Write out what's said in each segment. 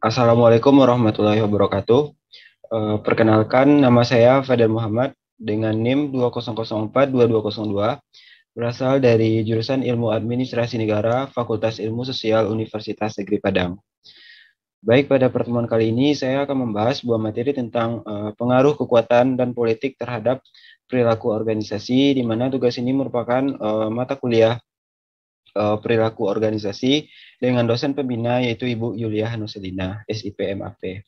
Assalamualaikum warahmatullahi wabarakatuh. Eh, perkenalkan nama saya Fadil Muhammad dengan NIM 20042202 berasal dari jurusan Ilmu Administrasi Negara Fakultas Ilmu Sosial Universitas Negeri Padang. Baik, pada pertemuan kali ini saya akan membahas buah materi tentang eh, pengaruh kekuatan dan politik terhadap perilaku organisasi di mana tugas ini merupakan eh, mata kuliah uh, perilaku organisasi dengan dosen pembina yaitu Ibu Yulia Hanuselina, SIPMAP.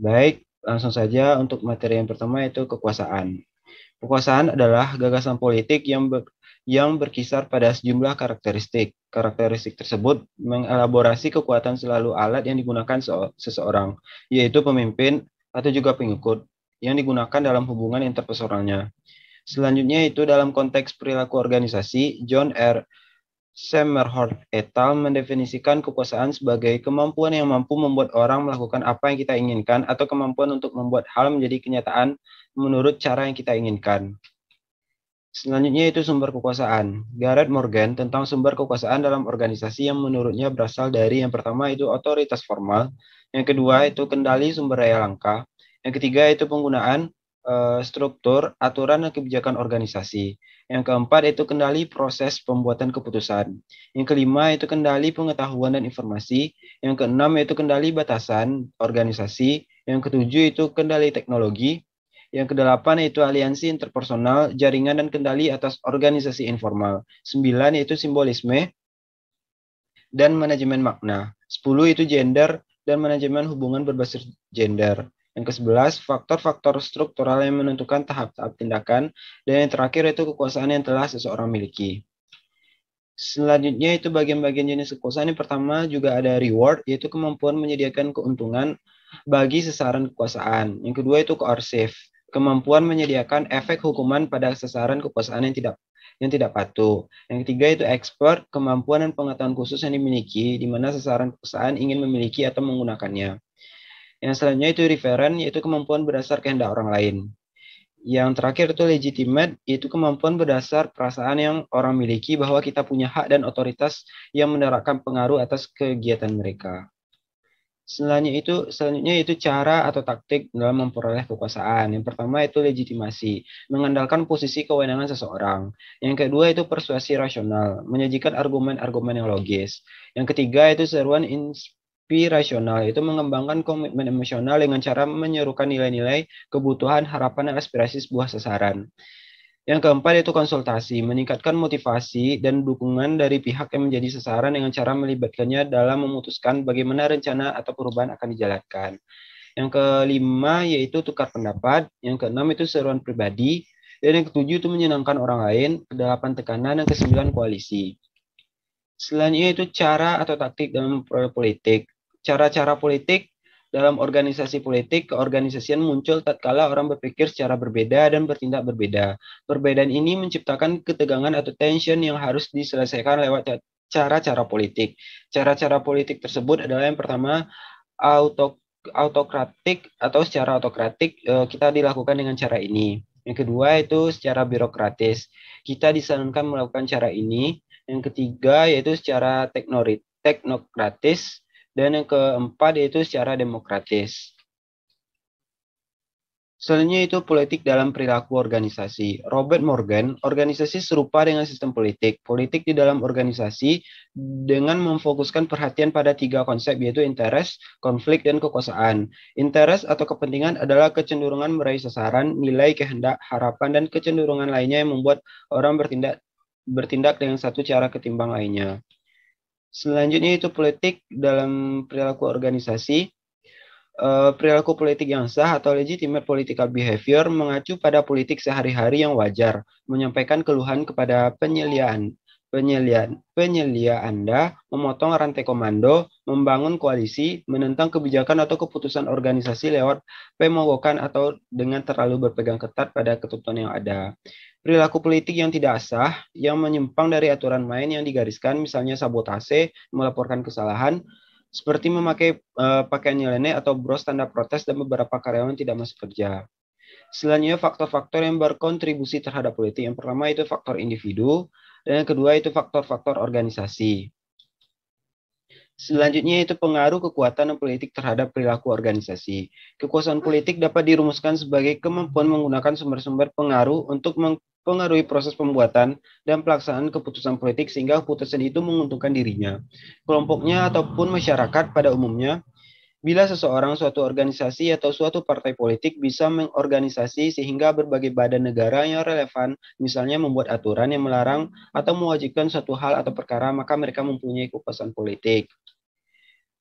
Baik, langsung saja untuk materi yang pertama yaitu kekuasaan. Kekuasaan adalah gagasan politik yang ber, yang berkisar pada sejumlah karakteristik. Karakteristik tersebut mengelaborasi kekuatan selalu alat yang digunakan seseorang, yaitu pemimpin atau juga pengikut yang digunakan dalam hubungan interpersonalnya. Selanjutnya itu dalam konteks perilaku organisasi, John R. Semmerhort et al. mendefinisikan kekuasaan sebagai kemampuan yang mampu membuat orang melakukan apa yang kita inginkan atau kemampuan untuk membuat hal menjadi kenyataan menurut cara yang kita inginkan. Selanjutnya itu sumber kekuasaan. Garrett Morgan tentang sumber kekuasaan dalam organisasi yang menurutnya berasal dari yang pertama itu otoritas formal, yang kedua itu kendali sumber daya langka, yang ketiga itu penggunaan Eh, struktur, aturan, dan kebijakan organisasi. Yang keempat itu kendali proses pembuatan keputusan. Yang kelima itu kendali pengetahuan dan informasi. Yang keenam itu kendali batasan organisasi. Yang ketujuh itu kendali teknologi. Yang kedelapan itu aliansi interpersonal, jaringan, dan kendali atas organisasi informal. Sembilan itu simbolisme dan manajemen makna. Sepuluh itu gender dan manajemen hubungan berbasis gender. Yang ke-11, faktor-faktor struktural yang menentukan tahap-tahap tindakan. Dan yang terakhir itu kekuasaan yang telah seseorang miliki. Selanjutnya itu bagian-bagian jenis kekuasaan. Yang pertama juga ada reward, yaitu kemampuan menyediakan keuntungan bagi sasaran kekuasaan. Yang kedua itu coercive, kemampuan menyediakan efek hukuman pada sasaran kekuasaan yang tidak yang tidak patuh. Yang ketiga itu expert, kemampuan dan pengetahuan khusus yang dimiliki di mana sasaran kekuasaan ingin memiliki atau menggunakannya. Yang selanjutnya itu referen, yaitu kemampuan berdasar kehendak orang lain. Yang terakhir itu legitimate, yaitu kemampuan berdasar perasaan yang orang miliki bahwa kita punya hak dan otoritas yang menerapkan pengaruh atas kegiatan mereka. Selanjutnya itu selanjutnya itu cara atau taktik dalam memperoleh kekuasaan. Yang pertama itu legitimasi, mengandalkan posisi kewenangan seseorang. Yang kedua itu persuasi rasional, menyajikan argumen-argumen yang logis. Yang ketiga itu seruan rasional itu mengembangkan komitmen emosional dengan cara menyerukan nilai-nilai, kebutuhan, harapan, dan aspirasi sebuah sasaran. Yang keempat yaitu konsultasi, meningkatkan motivasi dan dukungan dari pihak yang menjadi sasaran dengan cara melibatkannya dalam memutuskan bagaimana rencana atau perubahan akan dijalankan. Yang kelima yaitu tukar pendapat, yang keenam itu seruan pribadi, dan yang ketujuh itu menyenangkan orang lain, kedelapan tekanan, dan kesembilan koalisi. Selain itu cara atau taktik dalam proyek politik cara-cara politik dalam organisasi politik, keorganisasian muncul tatkala orang berpikir secara berbeda dan bertindak berbeda. Perbedaan ini menciptakan ketegangan atau tension yang harus diselesaikan lewat cara-cara politik. Cara-cara politik tersebut adalah yang pertama auto autokratik atau secara autokratik eh, kita dilakukan dengan cara ini. Yang kedua itu secara birokratis. Kita disarankan melakukan cara ini. Yang ketiga yaitu secara teknokratis dan yang keempat yaitu secara demokratis. Selanjutnya itu politik dalam perilaku organisasi. Robert Morgan, organisasi serupa dengan sistem politik. Politik di dalam organisasi dengan memfokuskan perhatian pada tiga konsep yaitu interest, konflik, dan kekuasaan. Interest atau kepentingan adalah kecenderungan meraih sasaran, nilai, kehendak, harapan, dan kecenderungan lainnya yang membuat orang bertindak bertindak dengan satu cara ketimbang lainnya. Selanjutnya itu politik dalam perilaku organisasi. Eh, perilaku politik yang sah atau legitimate political behavior mengacu pada politik sehari-hari yang wajar, menyampaikan keluhan kepada penyeliaan, penyeliaan, penyelia Anda, memotong rantai komando, membangun koalisi, menentang kebijakan atau keputusan organisasi lewat pemogokan atau dengan terlalu berpegang ketat pada ketentuan yang ada perilaku politik yang tidak sah, yang menyimpang dari aturan main yang digariskan, misalnya sabotase, melaporkan kesalahan, seperti memakai uh, pakaian nyeleneh atau bros tanda protes dan beberapa karyawan tidak masuk kerja. Selanjutnya faktor-faktor yang berkontribusi terhadap politik. Yang pertama itu faktor individu, dan yang kedua itu faktor-faktor organisasi. Selanjutnya itu pengaruh kekuatan politik terhadap perilaku organisasi. Kekuasaan politik dapat dirumuskan sebagai kemampuan menggunakan sumber-sumber pengaruh untuk mempengaruhi proses pembuatan dan pelaksanaan keputusan politik sehingga keputusan itu menguntungkan dirinya, kelompoknya ataupun masyarakat pada umumnya Bila seseorang suatu organisasi atau suatu partai politik bisa mengorganisasi sehingga berbagai badan negara yang relevan, misalnya membuat aturan yang melarang atau mewajibkan suatu hal atau perkara, maka mereka mempunyai kekuasaan politik.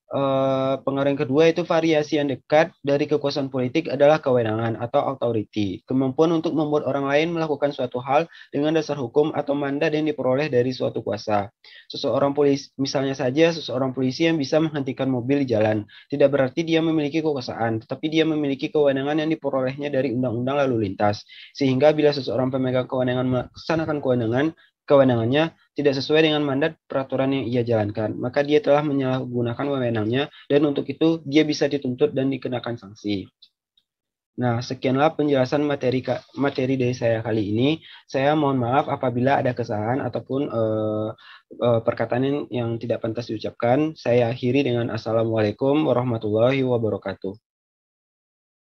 Eh, pengaruh pengarang kedua itu variasi yang dekat dari kekuasaan politik adalah kewenangan atau authority, kemampuan untuk membuat orang lain melakukan suatu hal dengan dasar hukum atau mandat yang diperoleh dari suatu kuasa. Seseorang polisi, misalnya saja seseorang polisi yang bisa menghentikan mobil di jalan, tidak berarti dia memiliki kekuasaan, tetapi dia memiliki kewenangan yang diperolehnya dari undang-undang lalu lintas. Sehingga bila seseorang pemegang kewenangan melaksanakan kewenangan, kewenangannya, tidak sesuai dengan mandat peraturan yang ia jalankan, maka dia telah menyalahgunakan wewenangnya dan untuk itu dia bisa dituntut dan dikenakan sanksi. Nah, sekianlah penjelasan materi materi dari saya kali ini. Saya mohon maaf apabila ada kesalahan ataupun uh, uh, perkataan yang, yang tidak pantas diucapkan. Saya akhiri dengan assalamualaikum warahmatullahi wabarakatuh.